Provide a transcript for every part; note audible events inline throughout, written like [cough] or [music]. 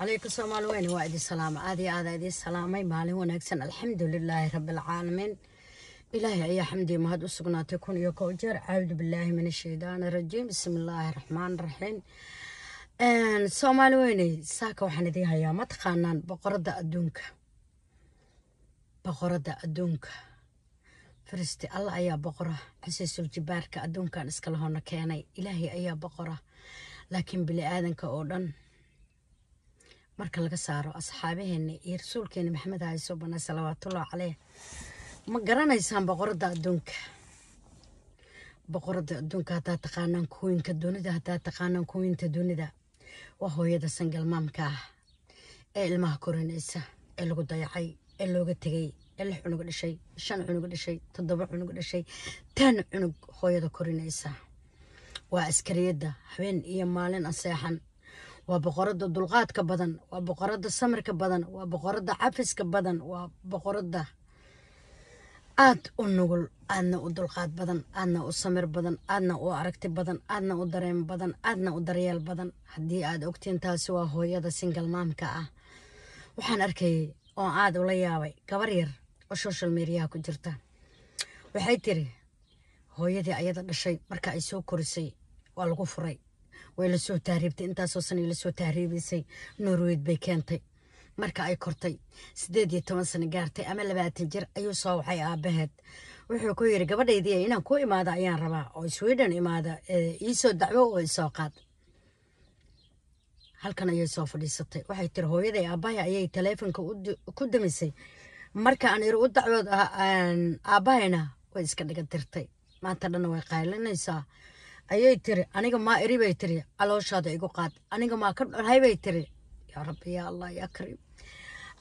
عليكم السلام وين واعد السلام عادي هذا دي السلامي مالي ونكسن الحمد لله رب العالمين إلهي يا حمدي ما هاد وسقنا تكون يكو جر عبد بالله من الشيطان الرجيم بسم الله الرحمن الرحيم ان سومال ويني ساكا وحنا دي هيا ما تخانان بقرد أدونك بقرد أدونك فرستي الله أيا بقرة عسيس الجبار أدونك أنا اسكال هون كيني إلهي أيا بقرة لكن بلي آدنك أودن marka laga saaro asxaabaheena iyo rasuulkeena maxamed hayso bana salawaatullahi caleyh ma garanaysaan boqoradda adduunka boqoradda adduunka haddaa taqaanaan kuwiinka dunida haddaa taqaanaan kuwiinta dunida waa hooyada sangalmaamka ah ee ilmaha korinaysa ee lagu dayacay ee looga tegay ee lix cunuga dhashay shan cunuga dhashay toddoba cunuga dhashay taan cunug hooyada korinaysa waa askariyadda habeen iyo maalin aseexan waa boqorada dulqaadka badan waa boqorada samirka badan waa boqorada cafiska badan waa boqorada aad u nugul aadna u dulqaad badan aadna u samir badan aadna u aragti badan aadna u dareem badan aadna u daryeel badan haddii aad ogtiin taasi waa hooyada singalmaamka ah waxaan arkayay oo aad ula yaabay gabar yar oo social mediyaha ku jirta waxay tiri hooyadii ayada dhashay marka ay soo korisay waa lagu furay way la soo tahriibtay intaasoo sana la tahriibaysay norweyd bay keentay marka ay kortay sideed iyo toban sana gaartay ama labaatan jir ayuu soo waxay aabaheed wuxuu ku yidhi gabadhaydi inaan ku imaado ayaan rabaa oo sweden imaada iisoo dacwo oo isoo qaad halkan ayay soo fadhiisatay waxay tiri hooyaday aabbahay ayay taleefonka ku damisay marka aan iri u dacwood aabahayna way iska dhiga dirtay maanta dhanna way qaylinaysaa ayay tiri aniga maa eri bay tiri calooshaada igu qaad aniga maa ka dhorhay bay tiri yaa rabbi yaa allah yaa kariim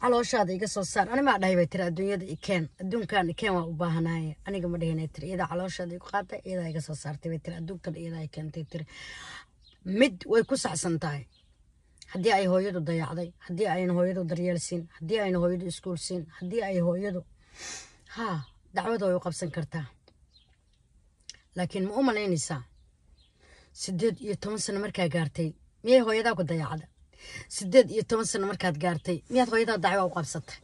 calooshaada iga soo saar ani maa dhahay bay tiri adduunyada ikeen adduunkan ikeen waa u baahanaye aniga ma dhahinay tiri iyadaa calooshaada igu qaaday iyadaa iga soo saartay bay tiri adduunkan iyadaa i keentay tiri mid way ku saxsan tahay haddii ay hooyadu dayacday haddii ayna hooyadu daryeel siin haddii ayna hooyadu iskuul siin haddii ay hooyadu haa dacwad way u qabsan kartaa laakiin ma u malaynaysaa sideed iyo toban sano markaa gaartay miyay hooyadaa ku dayacada sideed iyo toban sano markaad gaartay miyaad hooyadaa dacwa u qabsatay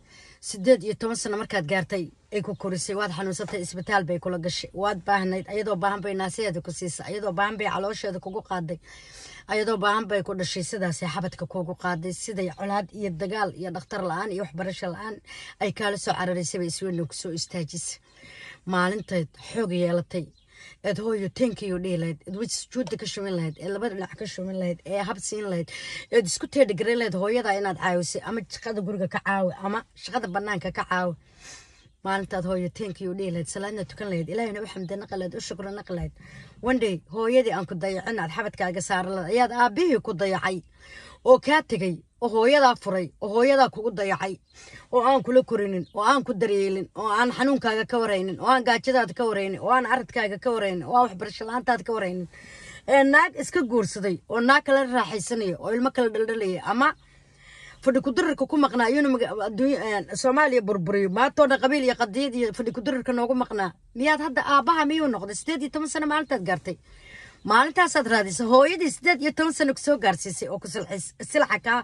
sideed iyo toban sano markaad gaartay ay ku korisay waad xanuunsatay isbitaal bay kula gashay waad baahnayd ayadoo baahan bay naasaheeda ku siisay ayadoo baahan bay caloosheeda kugu qaaday ayadoo baahan bay ku dhashay sidaasay xabadka kuugu qaaday siday colaad iyo dagaal iyo dhakhtar la-aan iyo waxbarasho la-aan ay kaala soo cararaysay bay isweyna kusoo istaajisay maalintayd xoog yeelatay eed hooyo tenkayo dhihi lahayd eed weji sujuudda ka shumin lahayd ee laba dhinac ka shumin lahayd ee hab siin lahayd eed isku teedhagaran lahayd hooyada inaad caawisay ama shaqada guriga ka caawi ama shaqada banaanka ka caawi maalintaad hooyo tenkayo dhihi lahayd salaadna tukan lahayd ilaahina u xamda naqi lahayd u shukro naqi lahayd one day hooyadii aan ku dayacin aad xabadkaaga saara lahayd ayaad aabihii ku dayacay oo kaa tegay oo hooyadaa furay oo hooyadaa kugu dayacay oo aan kula korinin oo aan ku daryeelin oo aan xanuunkaaga ka waraynin oo aan gaajadaada ka waraynin oo aan aradkaaga ka waraynin oo aan la-aantaad ka waraynin naag iska guursaday oo naag kala raaxaysanaya oo ilmo kala dhaldhalaya ama fadhi ku maqnaa iyuuna soomaaliya burburiyo maantoona qabiil iyo qadiyad iyo fadhi kudararka noogu maqnaa miyaad hadda aabaha miyuu noqday sideed iyo toban sano maalintaad gaartay maalintaasaad raadisa hooyadii sideed iyo toban sana kusoo gaarsiisay oo kusilxa kaa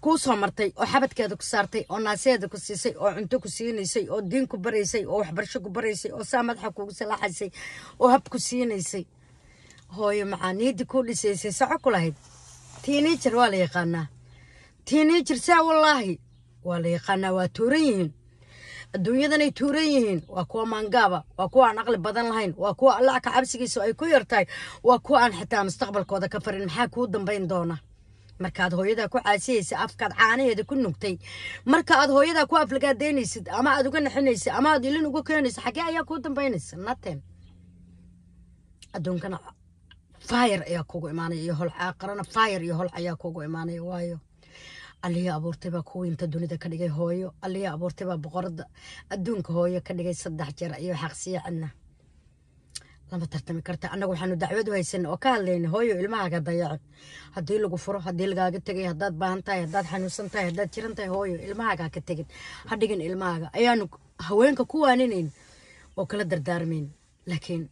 kuu soo martay oo xabadkeeda ku saartay oo naaseeda ku siisay oo cunto ku siinaysay oo diin ku baraysay oo waxbarasho ku baraysay oo saa madaxa kugu salaaxaysay oo hab ku siinaysay hooyo macaaniidii kuu dhisaysay soco ku lahayd tiiniijar waa la yaqaanaa tiiniijar saa wallaahi waa la yaqaanaa waa tuuran yihiin adduunyadanay tuuran yihiin waa kuwa maangaaba waa kuwa aan aqli badan lahayn waa kuwa allac ka cabsigiisa ay ku yartahay waa kuwa aan xitaa mustaqbalkooda ka farin maxaa kuu dambayn doona markaad hooyadaa ku caasiyaysa afkaad caanaheeda ku nugtay marka aad hooyadaa ku aflagaadaynaysid ama aad uga naxinaysid ama aad ilin uga keenaysa xaggee ayaa kuu dambaynaysa nateen adduunkana fayr ayaa kuugu imaanaya iyo hol aakhirana fayr iyo hol ayaa kuugu imaanaya waayo aliyaa abuurtay baa kuwa inta dunida ka dhigay hooyo aliyaa abuurtay baa boqorada adduunka hooyo ka dhigay saddex jeer iyo xaqsiyacana lama tartami karta annaga waxaanu dacwad u haysana oo ka hadlayna hooyo ilmahaaga dayacin haddii lagu furo haddii lagaaga tegay haddaad baahan tahay haddaad xanuunsan tahay haddaad jiran tahay hooyo ilmahaaga haka tegin ha dhigin ilmahaaga ayaanu haweenka ku waaninayn oo kala dardaarmayn laakiin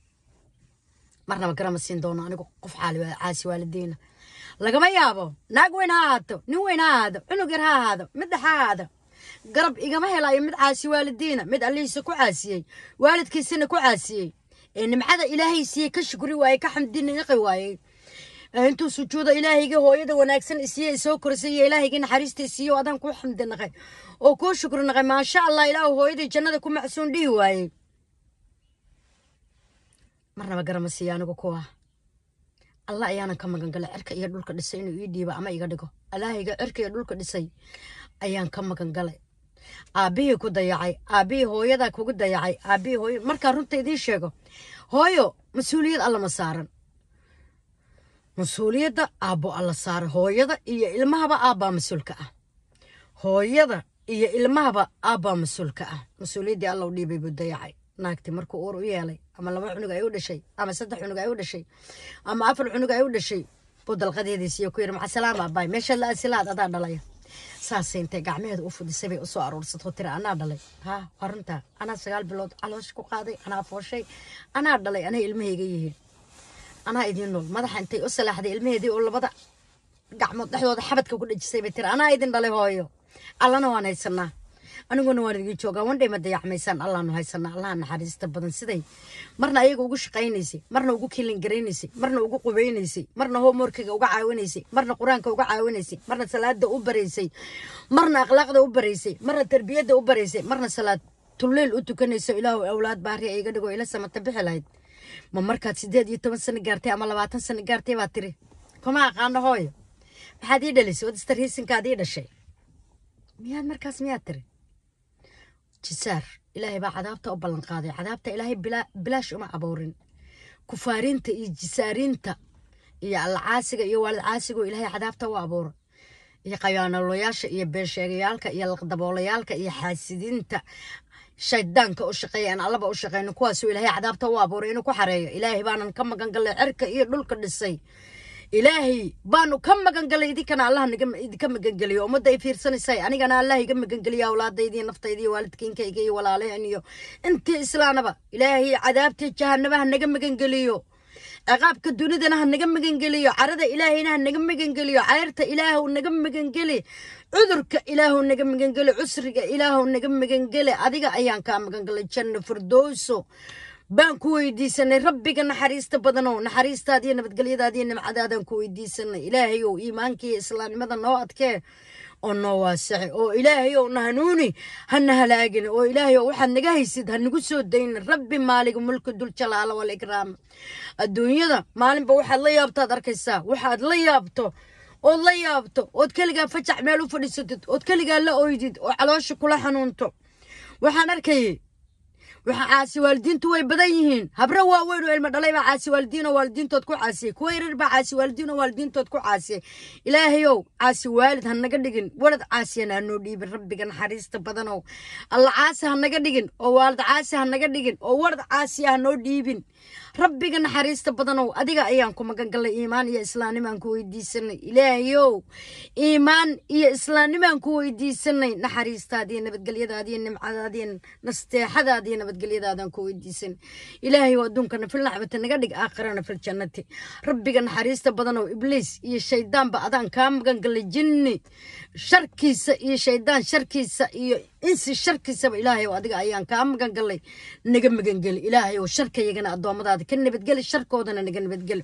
marnaba garama siin doono anigu qof caasi waalidiina لقما يابو ناق ويناتو نو ويناتو إنه غير هذا مد هذا قرب إجا ما هلا يمد عاسي والدينا مد اللي يسوق عاسي والد كيسنا كعاسي إن معذا إلهي سي كشكري واي كحمدين نقي واي أنتو سجودا إلهي جه هو يدا ونعكسن سي يسوق كرسي إلهي جن حريست سي وأدم كحمدين نقي أو كشكر نقي ما شاء الله إله هو يدا الجنة كم عسون دي واي مرة ما قرب مسيانو كوه alla ayaanan ka magangala cerka iyo dhulka dhisay inuu ii dhiibo ama iga dhigo allah cirka iyo dhulka dhisay ayaan ka magangalay aabihii ku dayacay aabihii hooyadaa kugu dayacay aabihii hooya markaa runta idiin sheego hooyo mas-uuliyad alla ma saaran mas-uuliyadda aabbo alla saaran hooyada iyo ilmahaba aabbaa mas-uulka ah hooyada iyo ilmahaba aabbaa mas-uulka ah mas-uuliyaddii alla u dhiibay buu dayacay naagti markuu uur u yeelay ama laba cunug ay u dhashay ama saddex cunug ay u dhashay ama afar cunug ay u dhashay buu dalqadeediisiiyo ku yidhi maxa abaay meesha la asilaad adaa dhalaya saasay intay gacmaheeda u fudhisay bay usoo aruursato tiri anaa dhalay haa warintaa anaa sagaal bilood caloosha ku qaaday anaa fooshay anaa dhalay anay ilmahayga yihiin anaa idiin nool madaxa intay u salaaxday ilmaheedii oo labada gacmood dhexdooda xabadka ku dhejisay bay tiri anaa idin dhalay hooyo allana waan aniguna waan idigi joogaa wandhay ma dayaxmaysan allaanu haysana allaha naxariista badan siday marna ayaga ugu shaqaynaysay marna ugu kilingaraynaysay marna ugu qubaynaysay marna homeworkiga uga caawinaysay marna qur-aanka uga caawinaysay marna salaada u baraysay marna akhlaaqda u baraysay marna tarbiyadda u baraysay marna salaad tulleyl u tukanayso ilaahu awlaad baari iga dhigo ila samata bixi lahayd ma markaad siddeed iyo toban sano gaartay ama labaatan sano gaartay baa tiri kuma aqaano hooyo maxaad ii dhalisay od ii dhashay miyaad markaas miyaad tiri jisaar ilaahay baa cadaabta u ballan qaaday cadaabta ilaahay bilaash uma abuurin kufaarinta iyo jisaarinta iyo allacaasiga iyo waalid caasigo ilaahay cadaabta u abuura iyo qayaanaloyaasha iyo beensheegayaalka iyo laqdaboolayaalka iyo xaasidiinta shaydaanka u shaqeeya aan allaba u shaqeyno kuwaasuu ilaahay cadaabta u abuuray inuu ku xareeyo ilaahay baanan ka magan galay cirka iyo dhulka dhisay ilaahay baanu ka magangalay idinkana allah idinka magangeliyo ummadda ay fiirsanaysa anigana allah iga magangeliya awlaadaydiiyo naftayda iyo waalidkiinkayga iyo walaalahan iyo intii islaanaba ilaahay cadaabta jahanaba ha naga magangeliyo ciqaabka dunidana ha naga magangeliyo carada ilaahayna ha naga magangeliyo ceyrta ilaahu naga magangeli cudurka ilaahu naga magangeli cusriga ilaahu naga magangeli adiga ayaan kaa magangalay janna fardooso بان كويديسني ربك نحريست بدنو نحريست هذه نبتقلي هذه نمعد هذا كويديسني إلهي وإيمانك إسلام ماذا نواتك onnoo waasixi oo ilaahay ow na hanuuni hana halaagin oo ilaahay ow waxaad naga haysid hanagu soo daynin rabbi maaliga mulka dul jalaala walikraam adduunyada maalinba waxaad la yaabtaad arkaysaa waxaad la yaabto ood la yaabto ood keligaa fajax meel u fadhiisatid ood keligaa la oydid oo caloosha kula xanuunto waxaan arkayay waxaa caasi waalidiintu way badan yihiin habro waaweyn oo ilma dhalay baa caasi waalidiinoo waalidiintood ku caasiyey kuwa yarar baa caasi waalidiinoo waalidiintood ku caasiyey ilaahayow caasi waalid ha naga dhigin walad caasiyana hanoo dhiibin rabbiga naxariista badanow alla caasi ha naga dhigin oo waalid caasi ha naga dhigin oo walad caasiya ha noo dhiibin rabbiga naxariista badanow adiga ayaan ku magan galnay iimaan iyo islaamnimaan ku weydiisanay ilaahayow iimaan iyo islaamnimaan ku weydiisanay naxariistaadiiyo nabadgelyadaadiiyo nimcadaadiiyo nasteexadaadiiyo nabadgelyadaadaan ku weydiisanay ilaahayow adduunkana fil naxbata naga dhig aakhirana fil jannati rabbiga naxariista badanow ibliis iyo shaydaanba adaan kaa magan galnay jinni sharkiisa iyo shaydaan sharkiisa iyo إنسي شركي سب إلهي وأدق أيان كام جنجلي نجم جنجلي إلهي وشركة يجنا أضام ضاد كنا بتجل الشركة ودنا نجنا بتجل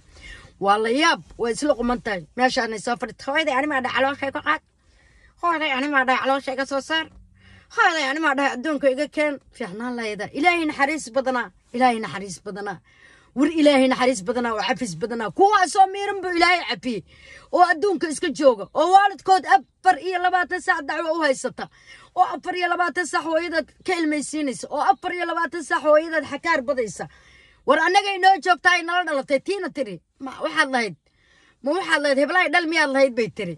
والله ياب ويسلق منتج ماشي أنا سافر تهويد يعني ما ده على شيء قعد هذا يعني ما ده على شيء قصصر هذا يعني ما ده دون كي كان في حنا الله إذا إلهي نحريس بدنا إلهي نحريس بدنا والإلهين حريص بدنا وحفز بدنا كوا سامير بإلهي عبي وأدونك إسكجوجا ووالد كود أفر إيه لبات الساعة دعوة أو ستة وأفر إيه لبات الساعة ويدا كلمة سينس وأفر إيه لبات الساعة ويدا حكار بديسة ورانا جاي نو جوب تاي نالنا لتين تري ما واحد الله يد ما واحد الله يد هبلا يدل مية الله يد إيه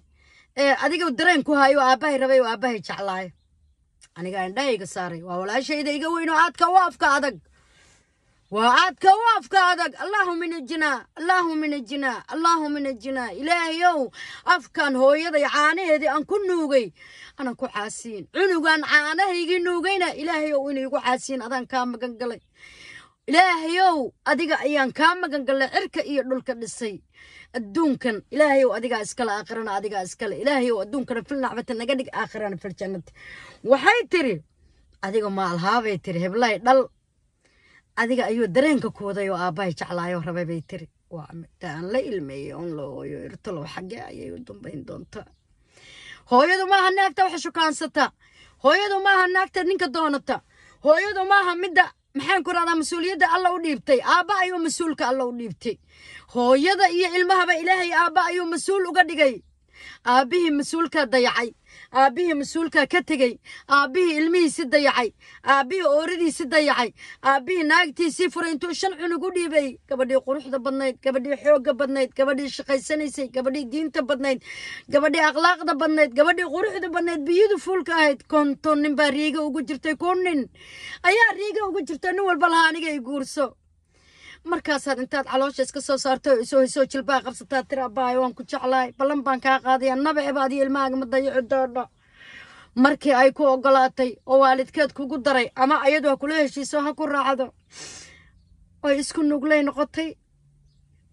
أديك ودرين كوهاي وأباه ربي وأباه يشعلاي أنا جاي نداي كساري وأولا شيء ده يجوا وينو عاد كواف كادك وعادك وافك هذاك اللهم نجنا اللهم نجنا اللهم نجنا إلهيو أفكان هو يضي عانيه دي أن كن نوغي أنا كو حاسين عنوغان عانه يجي نوغينا إلهيو إني كو حاسين أدان كام مغنقلي إلهيو أديقا أيان كام مغنقلي عركا إيا دولك نسي adduunkan ilaahayow adigaa iskale aakhirana adigaa iskale ilaahayow adduunkana filnacbata naga dhig aakhirana fil jannata waxay tiri adiga maalhaabay tiri heblaay dhal adiga ayuu dareenka kuwaday oo aabbahay jeclaayo rabay bay tiri waa midhaan la ilmeeyey on la hooyo irtalow xaggee ayay u dambayn doontaa hooyadu maaha naagta wax shukaansata hooyadu maaha naagta ninka doonata hooyadu maaha midda maxaan ku rahdaa mas-uuliyadda alla u dhiibtay aabba ayuu mas-uulka alla u dhiibtay hooyada iyo ilmahaba ilaahay aabba ayuu mas-uul uga dhigay aabihii mas-uulka dayacay aabihii mas uulkaa ka tegey aabihii ilmihiisi dayacay aabihii ooradiisi dayacay aabihii naagtiisii furay intuu shan cunug u dhiibay gabadhii quruxda badnayd gabadhii xoogga badnayd gabadhii shaqaysanaysay gabadhii diinta badnayd gabadhii akhlaaqda badnayd gabadhii quruxda badnayd biyadu fuulka ahayd konton nin baa riiga ugu jirtay kun nin ayaa riiga ugu jirta nin walba lahaa aniga i guurso markaasaad intaad caloosha iska soo saarto oo isoo hisoo jilbaa qabsataa tirabaayo waan ku jeclaay ballan baan kaa qaadaya naba eba adiyo ilmaaga ma dayaco doodha markii ay ku ogolaatay oo waalidkeed kugu daray ama ayadoo kula heshiiso ha ku raacdo oy isku nuglay noqotay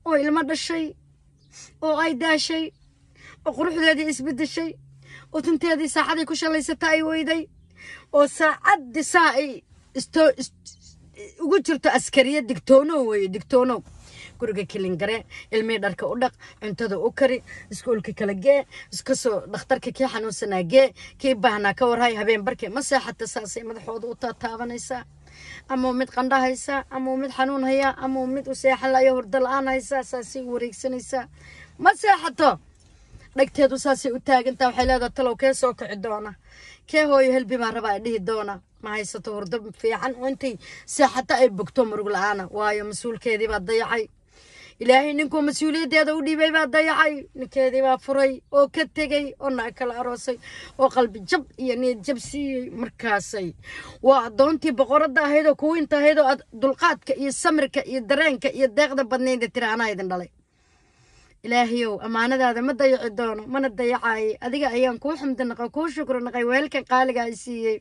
oo ilmo dhashay oo ay daashay oo quruxdeedii isbeddeshay oo tunteedii saaxadii ku shalaysata ay weyday oo saacaddii saa ay ugu jirto askariya digtoonow weye digtoonow guriga kilingare ilmihii dharka u dhaq cuntada u kari iskuolka kala gee iskasoo dhakhtarka kii xanuunsanaa gee kii baahnaa ka warhay habeen barkee ma seexata saasay madaxooda u taataabanaysaa ama mid qandhahaysaa ama mid xanuun hayaa ama mid u seexan layo horda la-aan haysaa saasay u wareegsanaysaa ma seexato dhegteedu saasay u taagantaa waxay leedaha talow kee soo kici doona kee hooyo helbi baa rabaa dhihi doona ma haysato horda fiican oo si xataa ay bogto murug la-aana waayo mas-uulkeedii baa dayacay ilaahay ninkuu mas-uuliyaddeeda u dhiibay baa dayacay ninkeedii baa furay oo ka tegay oo naag kala aroosay oo qalbi jab iyo niyad jab siiyey markaasay waa addoontii boqoradda ahaydoo kuwiinta ahaydoo dulqaadka iyo samirka iyo dareenka iyo deeqda badnaynda tiri idin dhalay ilaahayow ammaanadaada ma dayaci doono mana dayacaayay adiga ayaan kuu xamdi naqo kuu shukri naqay weelkan qaaliga ay siiyey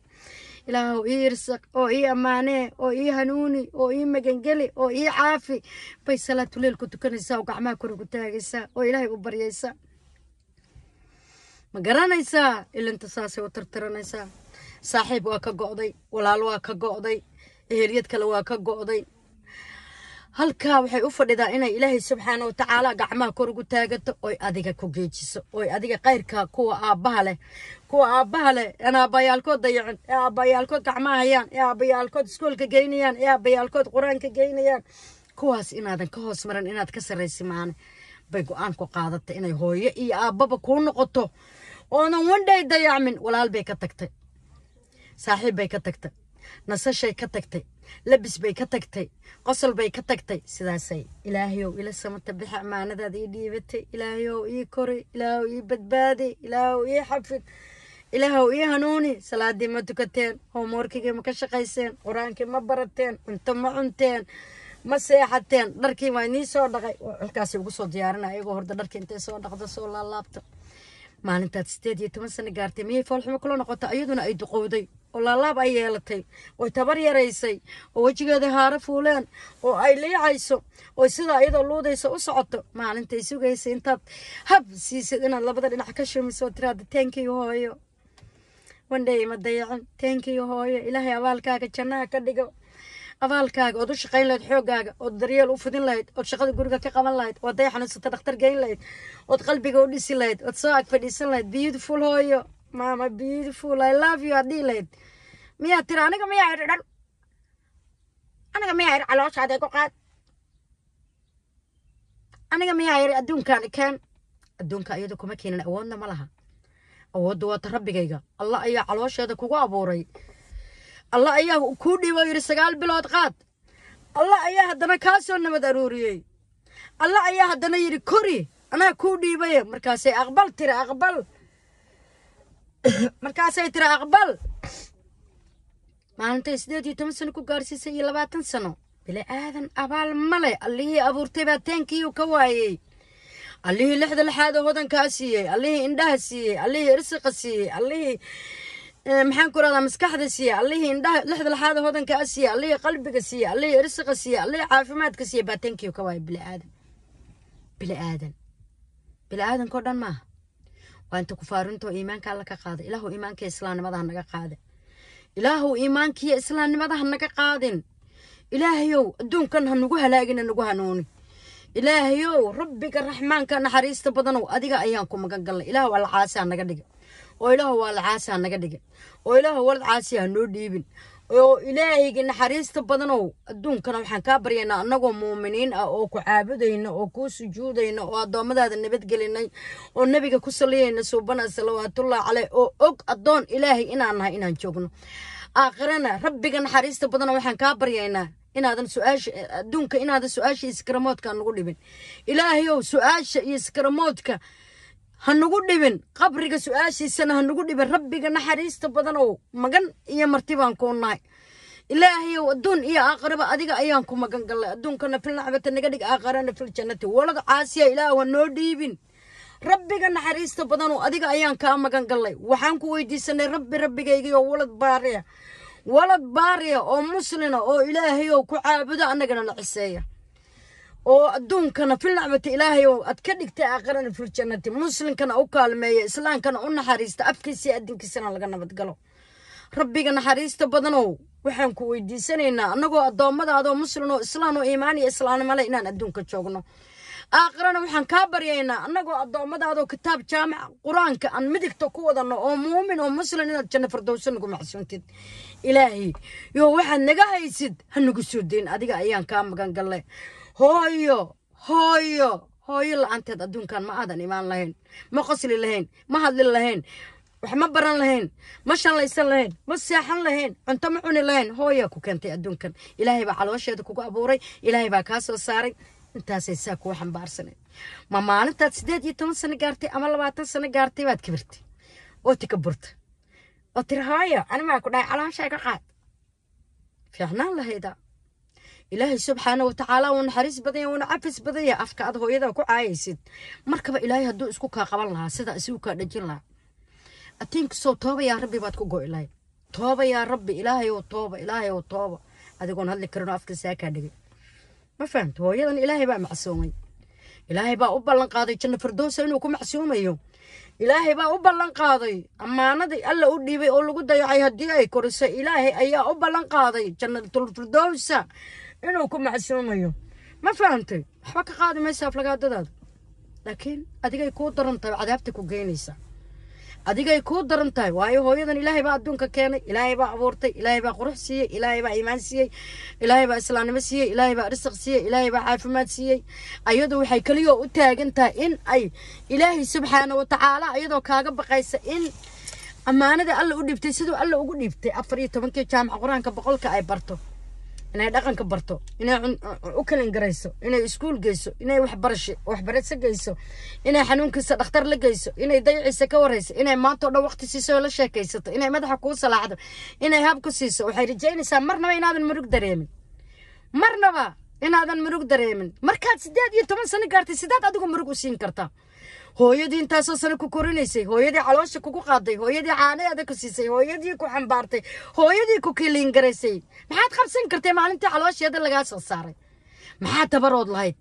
ilaahu ii irsaq oo ii ammaanee oo ii hanuuni oo ii magangeli oo ii caafi bay salaatuleel ku tukanaysaa oo gacmaha kor ugu taagaysaa oo ilaahay u baryaysaa ma garanaysaa ilinta saasay u tirtiranaysaa saaxiib waa ka go'day walaal waa ka go'day eheliyad kale waa ka go'day halkaa waxay u fadhidaa inay ilaahay subxaana watacaala gacmaha kor ugu taagato oy adiga ku geejiso oy adiga kayrka kuwa aabbaha leh kuwa aabbaha leh aan aabbayaalkood dayacin ee aabbayaalkood gacmaha hayaan ee aabbayaalkood iskoolka geynayaan ee aabbayaalkood qur-aanka geynayaan kuwaas inaadan ka hoos maran inaad ka sarraysi maane bay go aanku ku qaadata inay hooyo iyo aababa kuu noqoto oonan wandhay dayacmin walaal bay ka tagtay saaxiib bay ka tagtay nasashay ka tagtay labis bay ka tagtay qosol bay ka tagtay sidaasay ilaahayow ila samata bixi amaanadaada ii dhiibatay ilaahayow ii kori ilaahow ii badbaadi ilaahow ii xafid ilaahow ii hanuuni salaadii ma tukateen hoomworkigii ma ka shaqayseen qur-aankii ma barateen cunto ma cunteen ma seexateen dharkii waa inii soo dhaqay waa colkaasi ugu soo diyaarinaya iyagoo horda dharkii intay soo dhaqdo soo laalaabto maalintaad sideed iyo toban sano gaartay miyay foolxumo kula noqotay ayaduna ay duqowday oo laalaab ay yeelatay oy tabar yaraysay oo wejigeeda haaro fuuleen oo ay liicayso oo sidaa iyadoo luudayso u socoto maalintay sugaysa intaad hab siisid inaad labada dhinac ka shumiso oo tiraada teenkii hooyo wandhey ma dayacin teenkii hooyo ilaahay abaalkaaga jannaha ka dhigo abaalkaaga ood u shaqayn lahayd xoogaaga ood daryeel u fidin lahayd ood shaqada guriga ka qaban lahayd ood dayaxanuunsata dhakhtar geyn lahayd ood qalbiga u dhisi lahayd ood soo ag fadhiisan lahayd beautiful hooyo mama beautiful i love you aad dhihi lahayd miyaad tiri aniga miyaa idhidhan aniga miyaa idhi calooshaada igu qaad aniga miyaa idhi adduunkaan ikeen adduunka iyadu kuma keenan awoodna ma laha awoodda waata rabbigayga allah ayaa caloosheeda kugu abuuray alla ayaa kuu dhiiba oo yidhi sagaal bilood qaad alla ayaa haddana kaasoo nabad aruuriyey alla ayaa haddana yidhi kori anaa kuu dhiibaye markaasay aqbal tiri aqbal [coughs] markaasay tiri aqbal maalintay siddeed iyo toban sano ku gaarsiisay iyo labaatan sano bili aadan abaal male allihii abuurtay baa teenkiiyuu ka waayey allihii lixda lixaad oo hodankaa siiyey allihii indhaha siiyey allihii irsiqa siiyey allihii إيه، محن كره لا مسكح هذا سيا الله يندا لحد الحاد هذا إنك أسيا الله قلب كسيا الله رزق سيا الله عارف ما تكسيا باتنك وكواي بلا آدم بلا آدم بلا آدم كردن ما وأنت كفارن تو إيمان كلك قاد إلهو إيمان كإسلام ماذا هنك قاد إلهو إيمان كي إسلام ماذا هنك قاد إلهيو دون كان هنقوها لاجن هنقوها نوني إلهيو ربك الرحمن كان حريص تبضنو أديك أيامكم مجنقل إلهو العاسي هنقدر ooilaha waalcaasiha naga dhigin oo ilaha walcaasi ha noo dhiibin oo ilaahayga naxariista badanow adduunkana waxaan kaa baryaynaa annagoo muuminiin ah oo ku caabudayna oo kuu sujuudayna oo addoommadaada nabadgelinay oo nebiga ku saliyayna suubana salawaatullaahi caleyh oo og addoon ilaahay inaan nahay inaan joogno aakhirana rabbiga naxariista badano waxaan kaa baryaynaa inaadan su adduunka inaadan su-aasha iyo sikaramoodka nagu dhibin ilaahayow su-aasha iyo sikaramoodka ha nagu dhibin qabriga su-aashiisana ha nagu dhibin rabbiga naxariista badan oo magan iyo marti baan kuu nahay ilaahayow adduun iyo aaqaraba adiga ayaan ku magan gallay adduunkana fil naxbata naga dhig aaqarana fil jannati walad caasiya ilaah ha noo dhiibin rabbiga naxariista badan oo adiga ayaan kaa magan gallay waxaan ku weydiisanay rabbi rabbigaygiyo walad baariya walad baariya oo muslina oo ilaahayow ku caabudo annagana la ciseeya oo adduunkana filnacmata ilaahay oo aad ka dhigtay aakharana filjannati muslimkana u kaalmeeya islaamkana u naxariista afkiisaiyo adinkiisana laga nabadgalo rabbiga naxariista badanow waxaan ku weydiisanaynaa annagoo addoommadaadoo muslimoo islaan oo iimaan inaan adduunka joogno aakhirana waxaan kaa baryaynaa annagoo addoommadaadoo kitaab jaamaca qur-aanka aan midigta ku wadanno oo muumin oo muslim inaad janno fardowso nagu macsuuntid ilaahay yoo waxaad naga haysid ha nagu soo deyn adiga ayaan kaa magan galle hooyo hooyo hooyo la-aanteed adduunkan ma aadan imaan lahayn ma qosli lahayn ma hadli lahayn wax ma baran lahayn ma shallaysan lahayn ma seexan lahayn cunto ma cuni lahayn hooyaa ku keentay adduunkan ilaahay baa caloosheeda kugu abuuray ilaahay baa kaa soo saaray intaasay saa kuwa xambaarsaneed ma maalintaad sideed iyo toban sano gaartay ama labaatan sano gaartay baad kabirtay oo tika burta oo tiri hooyo animaa ku dhahay calooshaa ka qaad fiicnaan lahaydaa ilaahay subxaana watacaala uu naxariis badanya uuna cafis badanya afka aad hooyada ku caayaysid markaba ilaahay hadduu isku kaa qaban lahaa sidaa isigu kaa dhajin lahaa atiinkasow tooba rabbi baad ku go' ilahay rabbi ilaahay tooba ilaahay tooba adigoon hadli karin afka saakaa dhigay ma fahamta hooyadan ilaahay baa macsuumay ilaahay baa u ballan qaaday janna firdoosa inuu ku macsuumayo ilaahay baa u ballan qaaday ammaanadii alla u dhiibay oo lagu dayacay haddii ay koriso ilaahay ayaa u ballan qaaday jannatul firdoosa إنه كم عصام أيوه ما فهمتي حبك قادم ما يسافر قادم لكن أديك يكون درنتا طيب. عذابتك وجينيسا أديك يكون درنتا طيب. وهاي هو يدنا إلهي بعد دونك كأنه إلهي بعورته إلهي بعروح سيء إلهي بعيمان سيء إلهي بعسلان مسيء إلهي بعرسق سيء إلهي بعافمات سيء أيده أيوه وحيكليه وتاجن تا إن أي إلهي سبحانه وتعالى أيده كعب قيس إن أما أنا ده الله قديبتي سدوا الله قديبتي أفرج تمنك يا جماعة قرآن كبقولك أي برتو inay dhaqanka barto inay u kalan inay iskuul geyso inay waxbarasho waxbarase geyso inay xanuunkiisa dhakhtar la geyso inay dayaciisa ka warayso inay maantao dhan waqti siiso la sheekaysato inay madaxa kuu salaaxdo inay habku siiso waxay rajaynaysaa marnaba inaadan murug dareemin marnaba inaadan murug dareemin markaad siddeed iyo toban sano gaartay sidaad adigu murug u siin kartaa hooyadii intaasoo sano ku korinaysay hooyadii caloosha kugu qaaday hooyadii caanadeeda ku siisay hooyadii ku xambaartay hooyadii ku kiliingaraysay maxaad qabsan kartay maalintii caloosheeda lagaa soo saaray maxaad tabarood lahayd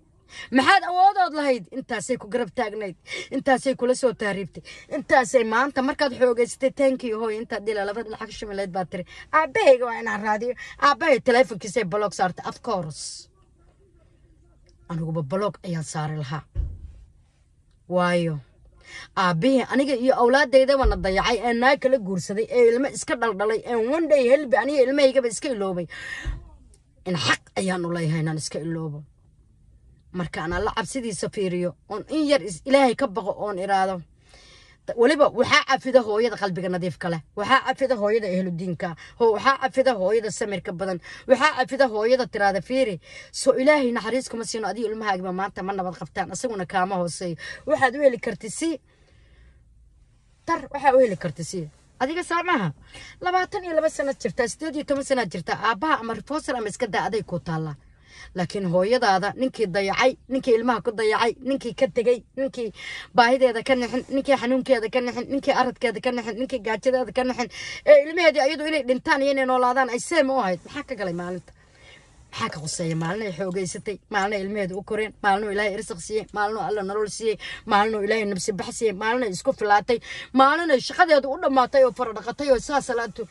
maxaad awoodood lahayd intaasay ku garab taagnayd intaasay kula soo taariibtay intaasay maanta markaad xoogaysatay tankii hooy intaad dhila labada lacag shimileed baad tiri aabbahayga waa inaan raadiyo aabbahaya teleefonkiisay baloog saartay of course aniguba baloog ayaan saari lahaa waayo aabihii aniga iyo awlaadeydaba na dayacay ee naag kala guursaday ee ilmo iska dhaldhalay ee wandhay helbi aniga ilmahaygaba iska iloobay in xaq ayaanu leeyahay inaan iska iloobo marka markaan alla cabsidiisa fiiriyo oon in yar ilaahay ka baqo oon iraado weliba waxaa cafida hooyada qalbiga nadiifka leh waxaa cafida hooyada ehludiinka waxaa cafida hooyada samirka badan waxaa cafida hooyada tiraada fiiri soo ilaahay naxariis kuma siino adiga ilmahaagiba maanta ma nabad qabtaan isaguna kaama hooseeyo waxaad u heli karti si dar waxaa u heli karti si adiga soomaha labaatan iyo laba sanad jirtaa sideed iyo toban sanad jirtaa aabbaha ama refoser ama iska daa aday kuu taallaa laakiin hooyadaada ninkii dayacay ninkii ilmaha ku dayacay ninkii ka tegey ninkii baahideeda ka nixin ninkii xanuunkeeda ka nixin ninkii aradkeeda ka nixin ninkii gaajadeeda ka nixin ee ilmaheedii ayadu inay dhintaan iyo inay noolaadaan ay seema u ahayd maxaa ka galay maalinta maxaa ka khuseeya maalinay xoogeysatay maalina ilmeheeda u koreen maalinuu ilaahay irsak siiyey maalinuu alla nolol siiyey maalinuu ilaahay nabsi bax siiyey maalinay isku filaatay maalinay shaqadeedu u dhammaatay oo faradhaqatay oo saa salaatu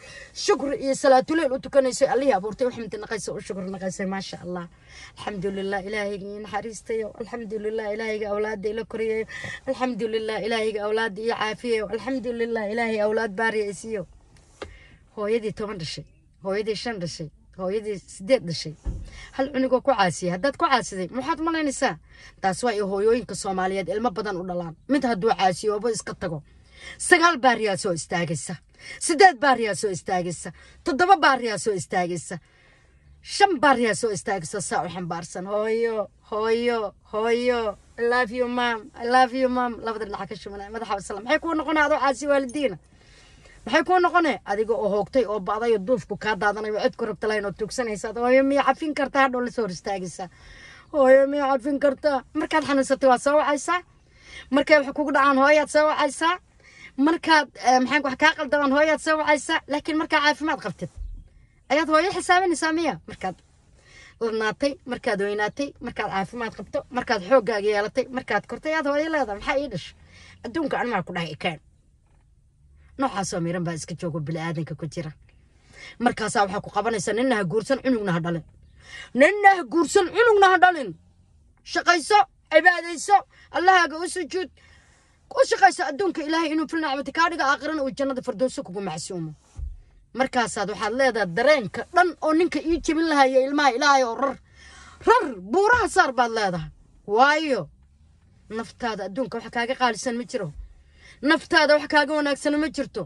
shukri iyo salaatuleel u tukanaysay allihii abuurtay waxmid naqaysa u shukri naqaysay maasha allah alxamdulilah ilaahayga ii naxariistayo alxamdulilah ilaahayga awlaadda ila koriyayo alxamdulilah ilaahayga awlaadda ii caafiyayo alxamdulilah ilaahay awlaad baariya isiiyo hooyadii toban dhashay hooyadii shan dhashay hooyadii sideed dhashay hal cunigoo ku caasiyay haddaad ku caasiday maxaad malaynaysaa taas waa ay hooyooyinka soomaaliyeed ilmo badan u dhalaan mid hadduu caasiyo ooba iska tago sagaal baariyaa soo istaagaysa sideed baariyaa soo istaagaysa toddoba baariyaa soo istaagaysa shan baariyaa soo istaagaysa saa u xambaarsan hooyo hooyo hooyo love you mam love you mam labada dhinaca ka shumanay madaxa wasalaam maxay kuu noqonaa adoo caasiyo waalidiina حيكون غنى هذا هو هوكتي أو بعض يدوف كوكاد هذا أنا أذكر بتلاين أو توكسن هسا ده هو مي عارفين كرتا دول سوري استعجسا هو مي عارفين كرتا مركز حنا ستوا سوا عيسى مركز حكوك ده عن هوايات سوا عيسى مركز محنكو حكاقل ده عن هوايات سوا عيسى لكن مركز عارف ما تغفتت أيه هو يحسابي نسامية مركز لناتي مركز ويناتي مركز عارف ما تغفتو مركز حوجا جيالتي مركز كرتا أيه هو يلا ده محيدش أدونك أنا ما كنا هيكين noocaasoo miran baa iska joogo biniaadanka ku jira markaasaa waxaa ku qabanaysaa ninnaha guursan cunugna ha dhalin ninna ha guursan cunugna ha dhalin shaqayso cibaadayso allahaaga u sujuud u shaqayso adduunka ilaahay inuu filnacmati kaa dhiga aakhirana uu jannada fardowso kugu macsuumo markaasaad waxaad leedahay dareenka dhan oo ninka ii jabin lahaa iyo ilmaha ilaahay oo rar rar buuraha saar baad leedahay waayo naftaada adduunka wax kaaga qaalisan ma jiro naftaada wax kaaga wanaagsan ma jirto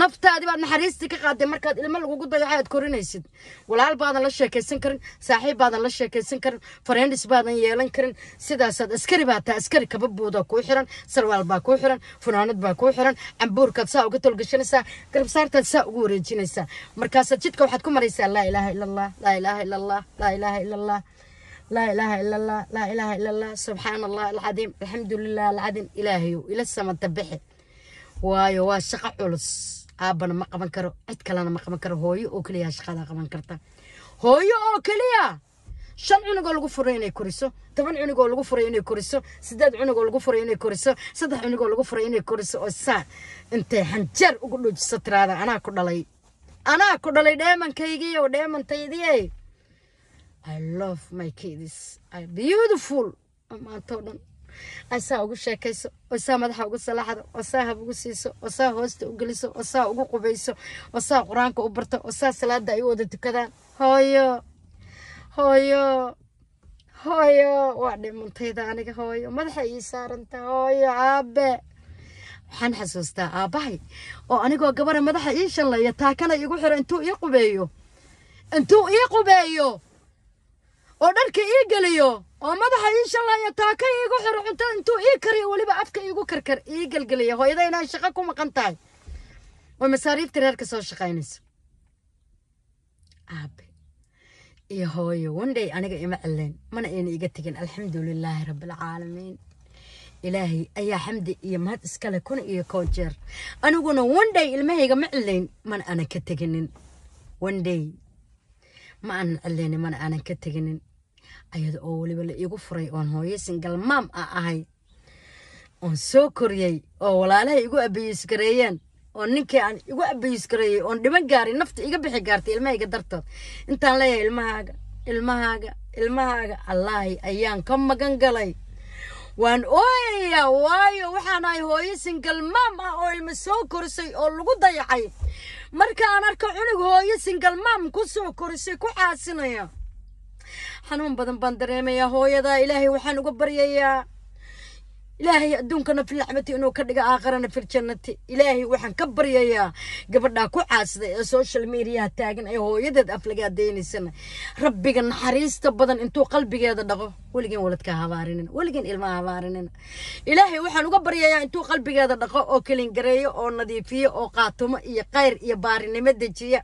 naftaadii baad naxariistii ka qaaday markaad ilmo lagugu dayaca aad korinaysid walaal baadan la sheekaysan karin saaxiib baadan la sheekaysan karin fareendis baadan yeelan karin sidaasaad askari baa taa askari kaba buuda kuu xiran sarwaal baa kuu xiran funaanad baa kuu xiran cambuurkaad saa uga tolgashanaysaa garabsaartaad saa ugu wareejinaysaa markaasaad jidka waxaad ku maraysaa laa ilaaha ila allah laa ilaaha ila allah laa ilaaha ila allah لا إله إلا الله لا إله إلا الله سبحان الله العظيم الحمد لله العظيم إلهي إلى السماء تبحي وايو waa shaqo culus aabana ma qaban karo cid kalena ma qaban karo hooyo oo keliya shaqada qaban karta hooyo oo keliya shan cunugoo lagu furay inay koriso toban cunugoo lagu furay inay koriso siddeed cunugoo lagu furay inay koriso saddex cunugoo lagu furay inay koriso oo saa intay xanjeer ugu dhuujiso tiraada anaa ku dhalay anaa ku dhalay dheemankaygii oo dheemantaydii i love my kids i beautiful maanto dhan asaa ugu sheekayso osaa madaxa ugu salaaxdo osaa hab ugu siiso oo saa hoosta u geliso oo saa ugu qubayso oo saa qur-aanka u barto oo saa salaada ay u wada tukadaan hooyo hooyo hooyo waa dhimantayda aniga hooyo madaxa ii saaranta hooyo aabe waxaan xasuustaa aabbahay oo anigoo gabara madaxa ii shallaya taakana igu xiro intuu ii qubeeyo intuu ii qubeeyo oo dharka ii geliyo oo madaxa ii shalaya taaka iigu xiro cunto intuu ii kariyo weliba afka iigu karkar ii gelgeliya hooyada inaan shaqo ku maqan tahay oo masaariifta reerka soo shaqaynayso aabe iyo hooyo wandhay aniga ima cileen mana ayna iga tegin alxamdulilaahi rabbilcaalamiin ilaahay ayaa xamdi iyo mahad iskale kun iyo koo jeer aniguna wandhay ilmahayga ma cilayn mana aanan ka teginin wandhay ma aanan cilaynin mana aanan ka teginin ayada oo weliba la igu furay oon hooyo singalmaam a ahay oon soo koriyey oo walaalaha igu abayisgareeyeen oo ninkii aan igu abayisgareeyey oon dhiban gaaray nafta iga bixi gaartay ilmahayga dartood intaan leeyahay ilmahaaga ilmahaaga ilmahaaga allaahi ayaan ka magan galay waan ooyayaa waayo waxaan ahay hooyo singalmaam ah oo ilma soo korisay oo lagu dayacay marka aan arko cunug hooyo singalmaam ku soo korisay ku xaasinaya xanuun badan baan dareemayaa hooyadaa ilaahay waxaan uga baryayaa ilaahay adduunkana filnaxmati inuu ka dhiga aakharana filjannati ilaahay waxaan ka baryayaa gabadhaa ku caasida ee social mediaha taagan ee hooyadeed aflagaa deynaysana rabbiga naxariista badan intuu qalbigeeda dhaqo weligeen waladkaa habaarinin weligeen ilmaha habaarinin ilaahay waxaan uga baryayaa intuu qalbigeeda dhaqo oo kelingareeyo oo nadiifiyo oo qaatumo iyo kayr iyo baarinimo dejiya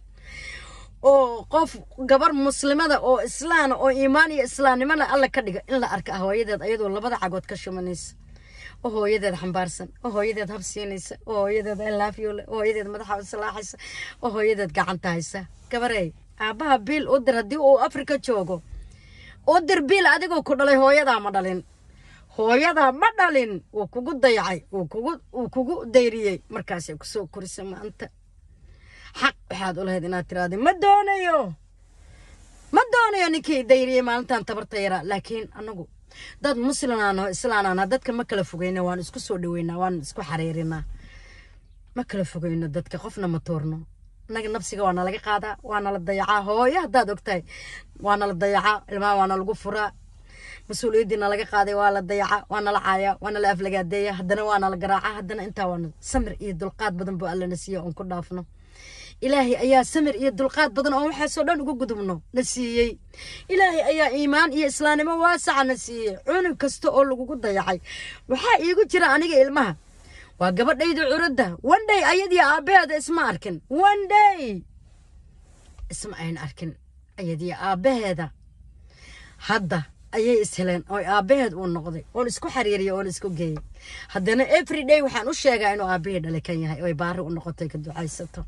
oo qof gabar muslimada oo islaana oo iimaan iyo islaamnimana alla ka dhiga in la arka ah hooyadeed ayadoo labada cagood ka shumanaysa oo oh, hooyadeed xambaarsan oo oh, hooyadeed habsiinaysa oo oh, hooyadeed alaafyole oo hooyadeed madaxa islaaxaysa oo hooyadeed gacanta haysa gabarey aabbaha biil u dir haddii uu afrika joogo u dir biil adigoo ku dhalay hooyadaa ma dhalin hooyadaa ma dhalin wuu kugu dayacay wuu kugu dayriyey markaasay kusoo korisa maanta xaq waxaad u lahayd inaad tiraahda ma doonayo ma doonayo ninkii dayriyey maalintan tabarta yaraa laakiin anagu dad muslimaano islaanaana dadka ma kala fogeyna waan isku soo dhaweynaa waan isku xariirinaa ma kala fogeyno dadka qofna ma toorno naga nafsiga waana laga qaadaa waana la dayacaa hooyo haddaad ogtahay waana la dayacaa ilmaha waana lagu furaa mas-uuliyaddiina laga qaaday waa la dayaca waana la caaya waana la aflagaadeeya haddana waana la garaaca haddana intaa waana samir iyo dulqaad badan buu allana siiya oon ku dhaafno ilaahay ayaa samir iyo dulqaad badan oo waxaasoo dhan ugu gudubno na siiyey ilaahay ayaa iimaan iyo islaamnimo waasaca na siiyey cunug kasta oo lagugu dayacay waxaa iigu jira aniga ilmaha waa gabadhayda curadda wandhay ayadii aabaheeda isma arkin wandhay isma ayn arkin ayadii aabaheeda hadda ayay isheleen oo aabaheed uu noqday oon isku xariiriyay oon isku geeyey haddana day waxaan u sheegaa inuu aabbahii dhalikan yahay oy baari u noqotay ka ducaysato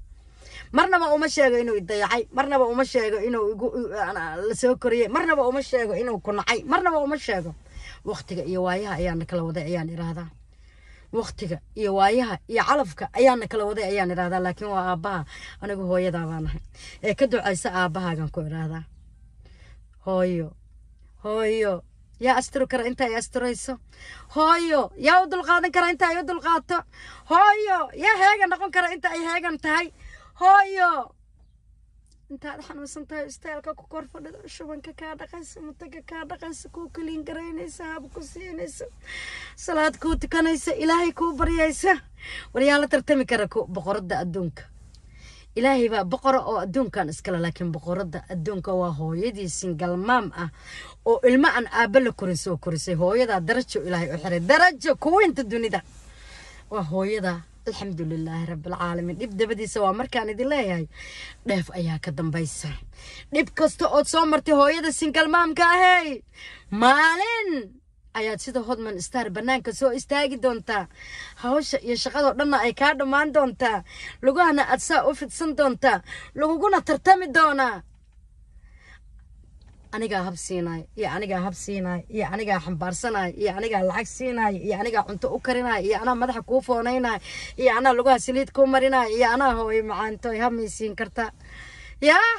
marnaba uma sheego inuu idayacay marnaba uma sheego inuu lasoo soo marnaba uma sheego inuu ku nacay marnaba uma sheego wakhtiga iyo waayaha ayaana kala waday ayaan irahdaa wakhtiga iyo waayaha iyo calafka ayaana kala waday ayaan irahdaa laakiin waa aabbaha anigu hooyadaa ee ka ducaysa aabbahaagan ku idhaahdaa hooyo hooyo yaa asturi kara inta ay asturayso hooyo yaa u dulqaadan kara inta ay u dulqaato hooyo yaa heegan noqon kara inta ay heegan tahay hooyo intaad xanuunsan tahay istaalka ku kor fadhida shubanka kaa dhaqaysa mutaga kaa dhaqaysa kuu kaliin garaynaysa hab ku siinaysa salaad kuu tukanaysa ilaahay kuu baryaysa waryaa la tartami kara boqoradda adduunka ilaahay baa boqora oo adduunkan iskale laakiin boqoradda adduunka waa hooyadii singalmaam ah oo ilmo aan aabba la korin soo korisay hooyadaa darajo ilaahay u xiray darajo kuwiinta dunida waa hooyadaa alxamdu lilaahi rabbilcaalamiin dhib dabadiisa waa markaan idin leeyahay dheef ayaa ka dambaysa dhib kasta ood soo martay hooyada singalmaamka ahey maalin ayaad sida hodman star bannaanka soo istaagi doontaa hawsha iyo shaqadoo dhanna ay kaa dhammaan doontaa lugahana aad saa u fidsan doontaa laguguna tartami doonaa anigaa hab siinaayo iyo anigaa hab siinaayo iyo anigaa xambaarsanaayo iyo anigaa lacag siinaayo iyo anigaa cunto u karinayo iyo anaa madaxa kuu foonaynayo iyo anaa lugaha saliid kuu marinayo iyo anaa hooy macaanto hamaysiin karta yaa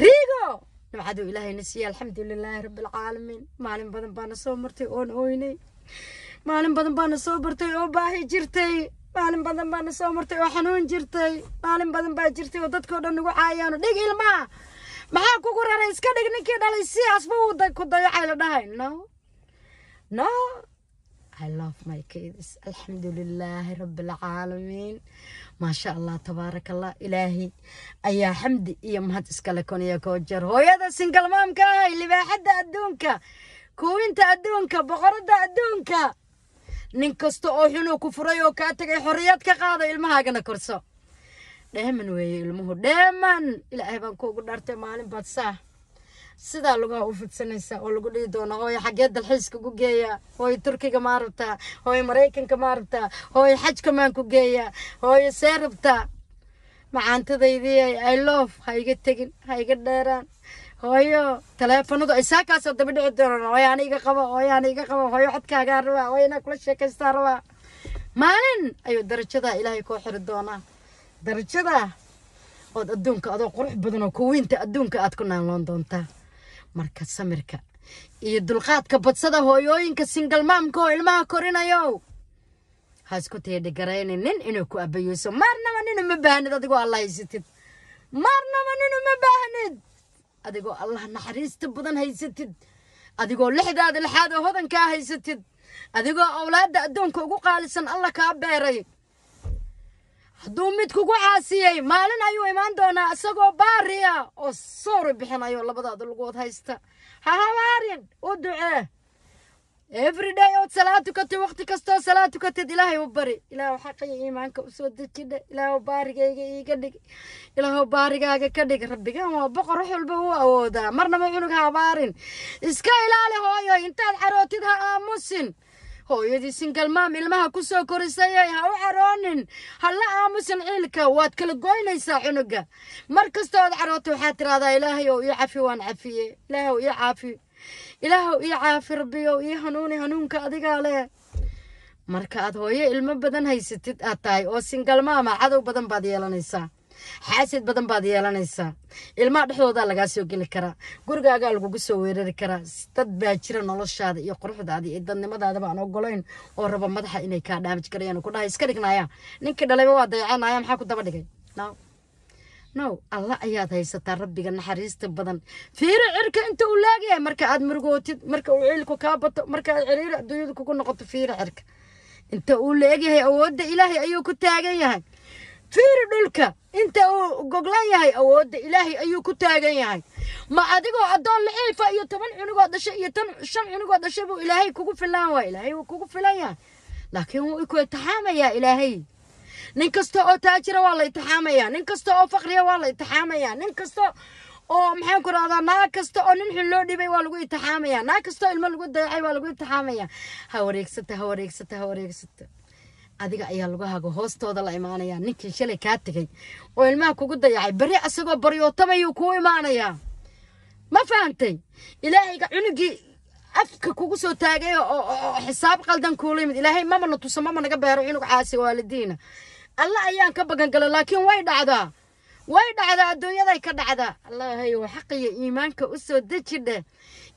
riigo nimcaduu ilaahayna siiya alxamdu lilaahi rabbialcaalamiin maalin badan baana soo martay oon ooynay maalin badan baana soo bartay oo baahi jirtay maalin badan baana soo martay oo xanuun jirtay maalin badan baa jirtay oo dadkao dhan nagu caayaano dhig ilmaa ما kugu raray iska dhig ninkii dhalay sidaasba uu day ku dayacay la dhahay no no I love my kids الحمد لله رب العالمين ما شاء الله تبارك الله إلهي أيا حمدي إيا مهد إسكالكون يا كوجر هو يدا سنقل مامكا اللي بحد أدونكا كوينتا أدونكا بغردا أدونكا ننكستو أوحنو كفريو كاتك حريات كقاضي المهاجنا كرسو dheeman weeye ilmuhu dheeman ilaahay baan kuugu dhaartay maalin baad sidaa lugaha u fidsanaysaa oo lagu dhihi doona hooye xaggee dalxiiska ku geeya hooye turkiga maa rabtaa hooye maraykanka maa rabtaa hooye xajka maan ku geeya hooye see rabtaa macaantadaydii i love ha iga tegin ha iga dheeraan hooyo taleefanadu ay daba dhici doonaan hooye ana iga qaba hooye ana iga qaba hooyo xadkaagaa rabaa hooye inaa kula sheekaystaa rabaa maalin ayuu darajadaa ilaahay koo xiri doonaa darajada ood adduunka adoo qurux badan oo kowiinta adduunka aad ku naanloon doontaa marka samirka iyo dulqaadka badsada hooyooyinka singalmaamka oo ilmaha korinayo ha isku teedhigaraynanin inuu ku abayeyso maarnaba ninu ma baahnid adigoo alla haysatid maarnaba ninu ma baahnid adigoo allah naxariista badan haysatid adigoo lixdaada lixaad oo hodankaa haysatid adigoo awlaadda adduunka ugu qaalisan alla kaa beeray hadduu mid kugu caasiyey maalin ayuu imaan doonaa isagoo baariya oo sawri bixinayo labadaada lugood haysta ha habaarin u ducee everyday ood salaad tukatid wakhti kastoo salaad tukatid ilaahay u bari ilaahu xaqaya iimaanka usoo dejidha ilaahu baarigayga iiga dhig ilaahu baarigaaga ka dhig rabbigan waa boqor wax walba uu awoodaa marnaba cunug ha habaarin iska ilaali hooyo intaad carootid ha aamusin hooyadii singalmaam ilmaha ku soo korisayay ha u caroonin hala aamusan ciilka waad kala goynaysaa cunuga mar kasta ood caroota waxaad tiraahdaa ilaahayow ii cafi waan cafiye ilaahow ii caafi ilaahow ii caafi rabbiyow ii hanuuni hanuunka adigaa leh marka aad hooyo ilmo badan haysatid aad tahay oo singalmaama ah, cadow badan baad yeelanaysaa xaasid badan baad yeelanaysaa ilmaha dhexdoodaa lagaa soo geli karaa gurigaagaa lagugu soo weerari karaa dad baa jira noloshaada iyo quruxdaada iyo dadnimadaadabaan ogolayn oo rabo madaxa inay kaa dhaamaj garayaan ku dhahay iska dhignayaa ninkii dhalayba waa dayacanaya maxaa ku daba dhigay now now alla ayaad haysataa rabbiga naxariista badan fiiri cirka inta uu laagayahay marka aad murugootid marka uu ciilku kaa bato marka aad ciriiri adduunyadu kugu noqoto fiiri cirka inta uu laegyahay awoodda ilaahay ayuu ku taagan yahay fiiri dhulka inta uu goglan yahay awoodda ilaahay ayuu ku taagan yahay ma adigoo addoon la ilfa iyo toban cunugoo dhashay iyo tan shan cunugoo dhashay buu ilaahay kugu filaan waa ilaahay wuu kugu filan yahay laakiin wuu ku itixaamayaa ilaahay nin kasta oo taajira waa la itixaamayaa nin kasta oo faqriya waa la itixaamayaa nin kasta oo maxaan ku rahdaa naag kasta oo nin xun loo dhibay waa lagu itixaamayaa naag kasta oo ilmo lagu dayacay waa lagu itixaamayaa ha wareegsata ha wareegsata ha wareegsata adiga ayaa lagu hago hoostooda la imaanayaa ninkii shalay kaa tegay oo ilmaha kugu dayacay beri asagoo baryootabayuu kuu imaanayaa ma fahantay ilaahayga cunugii afka kugu soo taagay oo xisaab qaldan kuula yimid ilaahay mamana tusa mama naga beero cunug caasi waalidiina alla ayaan ka bagangalay laakiin way dhacdaa way dhacdaa adduunyaday ka dhacdaa allaahayow xaqiyo iimaanka usoo deji dheh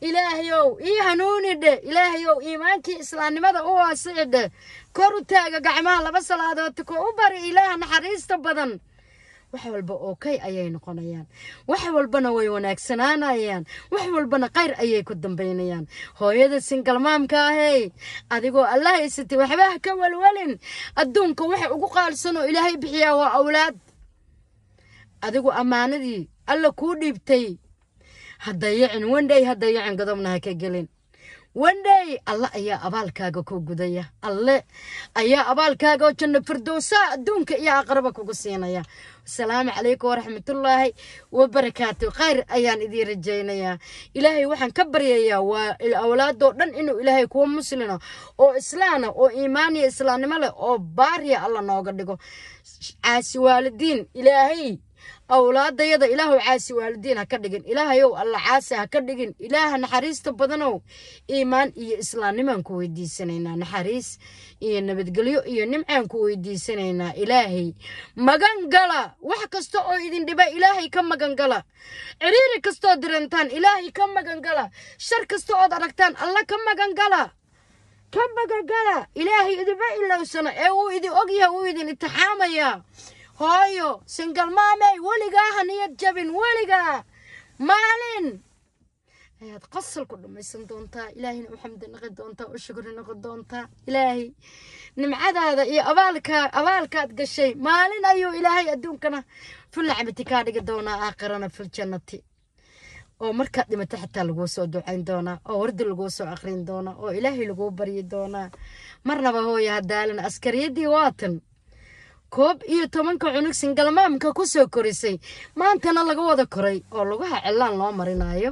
ilaahayow ii hanuuni dheh ilaahayow iimaankii islaamnimada u waasici dheh kor u taaga gacmaha laba salaadood tuko u bari ilaaha naxariista badan wax walba oo kay ayay noqonayaan wax walbana way wanaagsanaanayaan wax walbana qayr ayay ku dambaynayaan hooyada singalmaamka ahey adigoo allah haysatay waxbah ka walwalin adduunka waxa ugu qaalsan oo ilaahay bixiyaa waa awlaad adigu ammaanadii alla kuu dhiibtay haddayacin wandhay haddayacin godobna ha ka gelin wandhey alle ayaa abaalkaaga ku gudaya alle ayaa abaalkaaga oo janno firdowsa adduunka iyo aqraba kugu siinaya asalaamu calaykum waraxmatullaahi wabarakaatu khayr ayaan idiin rajaynayaa ilaahay waxaan ka baryayaa waa awlaadoo dhan inuu ilaahay kuwa muslina oo islaana oo iimaaniya islaamnimo leh oo baariya alla nooga dhigo caasi waalidiin ilaahay awlaadayada ilaahw caasi waalidiin ha ka dhigin ilaahayow alla caasi ha ka dhigin ilaaha naxariista badanow iimaan iyo islaannimaan ku weydiisanaynaa naxariis iyo nabadgelyo iyo nimcaan ku weydiisanaynaa ilaahay magangala wax kasta oo idin dhiba ilaahay ka magangala ciriiri kastood dirantaan ilaahay ka magan gala shar kasta ood aragtaan alla ka magan gala ka magangala ilaahay idinma ilowsana ee uu idin ogyahay uu idin intixaamayaa hooyo singal maamey weligaa haniyad jabin weligaa maalin ayaad qosol ku dhammaysan doontaa ilaahayna u xamdi noqi doontaa u shukri noqi doontaa ilaahay nimcadaada iyo abaalka abaalkaad gashay maalin ayuu ilaahay adduunkana fulnacmati kaa dhigi doonaa aakhirana filjannati oo markaad dhimato xitaa laguu soo ducayn doonaa oo wardi laguu soo akhrin doonaa oo ilaahay laguu baryi doonaa marnaba hooya hadaalan askariyadii waatan koob iyo tobanka cunug singalmaamka ku soo korisay maantana laga wada koray oo lugaha cillaan loo marinaayo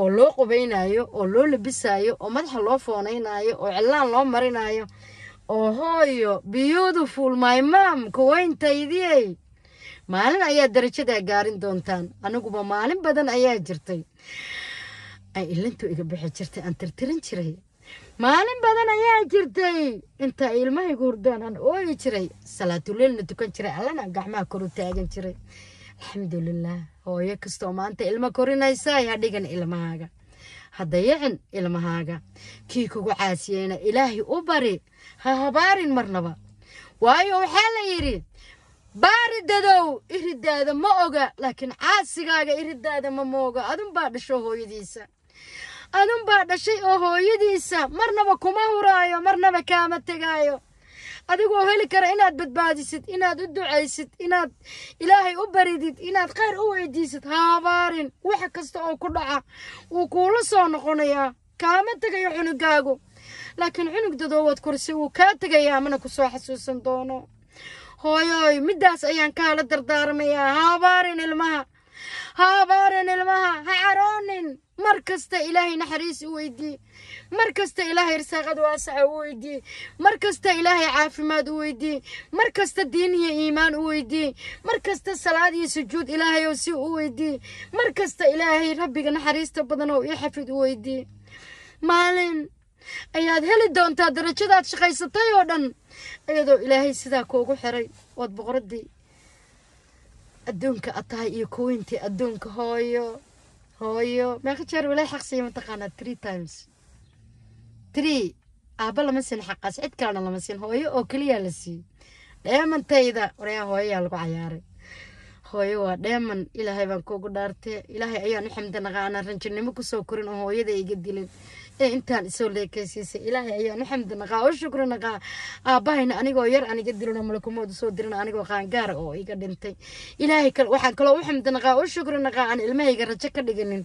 oo loo qubaynaayo oo loo labisaayo oo madaxa loo foonaynaayo oo cillaan loo marinaayo oo hooyo beautiful my mam kuwayntaydiey maalin ayaa darajadaa gaarin doontaan aniguba maalin badan ayaa jirtay ay ilantu iga bixi jirtay aan tirtirin jiray maalin badan ayaa jirtay intaa ilmahaygu hurdaan aan ooyi jiray salaatuleelna tukan jiray allana gacmaha koru taagan jiray alxamdulilaah hooyo kastoo maanta ilmo korinaysaay ha dhigan ilmahaaga hadda yicin ilmahaaga kii kugu caasiyeyna ilaahay u bari ha habaarin marnaba waayo waxaa la yidhi dadow iridaada ma oga laakiin caasigaaga iridaada ma mooga adun baa dhasho hooyadiisa adunbaa dhashay oo hooyadiisa marnaba kuma huraayo marnaba kaama tegaayo adigoo heli kara inaad badbaadisid inaad u ducaysid inaad ilaahay u baridid inaad khayr u weydiisid haabaarin wax kasta oo ku dhaca wuu kuula soo noqonayaa kaama tegayo cunugaagu laakiin cunug dadoowaad kursi wuu kaa tegayaa mana ku soo xasuusan doono hooyooy middaas ayaan kaala dardaarmayaa haabaarin ilmaha ha abaarin ilmaha ha caroonin mar kasta ilaahay naxariis u weydii mar kasta ilaahay irsaaqad waasaca u weydii mar kasta ilaahay caafimaad u weydii mar kasta diin iyo iimaan u weydii mar kasta salaad iyo sujuud ilaahay oo si u weydii mar kasta ilaahay rabbiga naxariista badan oo ii xafid u weydii maalin ayaad heli doontaa darajadaad shaqaysatay oo dhan iyadoo ilaahay sidaa koogu xiray waad boqoraddii adduunka ad tahay iyo kuwiintii adduunka hooyo hooyo meeqa jeer walay xaq siiya mataqaanaa three times three aabba lama siin xaqaas cid kalena lama siin hooyo oo keliyaa la siiyey dheemantayda waryaa hooyoyaa lagu cayaaray hooyo waa dheeman ilaahay baan kuugu dhaartee ilaahay ayaan u xamdanagaa anaan ranjirnimo kusoo korin oo hooyada iga dilin ee intaan isoo leekaysiisay ilaahay ayaan u xamdanagaa oo shukrinagaa aabbahayna anigoo yar aan iga dilin oo malakumood usoo dirin anigoo qaangaara oo iga dhintay ilaahay waxaan kaloo u xamdanagaa oo shukrinagaa aan ilmahayga rajo ka dhiganin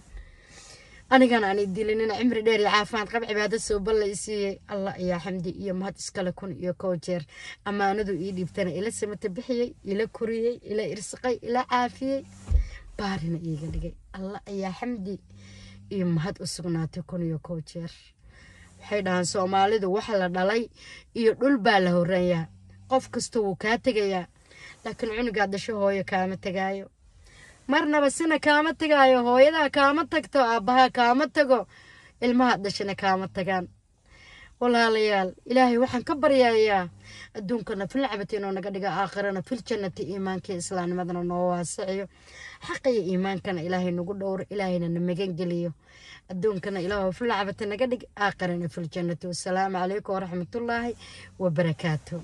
anigana ani dilinina cimri dheer iyo caafimaad qab cibaado sooballa i siiyey allah ayaa xamdi iyo mahad iskale kun iyo kow jeer amaanadu ii dhiibtana ila samata bixiyey ila koriyey ila irsiqay ila caafiyey baarina iiga dhigay allah ayaa xamdi iyo mahad u sugnaatay kun iyo kow jeer waxay dhahaan soomaalidu wax la dhalay iyo dhul baa la horanyaa qof kasta wuu kaa tegayaa laakiin cunugaa dasho hooyo kaama tegaayo marnaba sina kaama tagaayo hooyadaa kaama tagto aabbahaa kaama tago ilmaha dhashana kaama tagaan walaalayaal ilaahay waxaan ka baryayaa adduunkana fil cabati inuu naga dhigo aakhirana fil jannati iimaankii islaamnimadana noo waasiciyo xaqiyo iyo iimaankana ilaahay nagu dhowro ilaahayna na geliyo adduunkana ilaahu fil cabati naga dhig aakhirana fil jannati wasalaamu calaykum waraxmatullaahi wabarakaatu